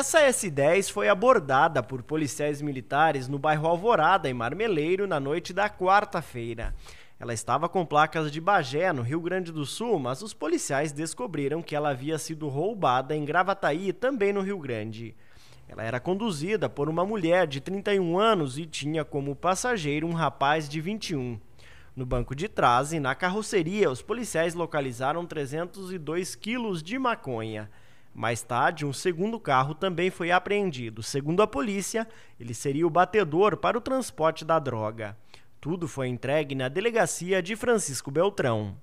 Essa S10 foi abordada por policiais militares no bairro Alvorada, em Marmeleiro, na noite da quarta-feira. Ela estava com placas de Bagé, no Rio Grande do Sul, mas os policiais descobriram que ela havia sido roubada em Gravataí, também no Rio Grande. Ela era conduzida por uma mulher de 31 anos e tinha como passageiro um rapaz de 21. No banco de trás e na carroceria, os policiais localizaram 302 quilos de maconha. Mais tarde, um segundo carro também foi apreendido. Segundo a polícia, ele seria o batedor para o transporte da droga. Tudo foi entregue na delegacia de Francisco Beltrão.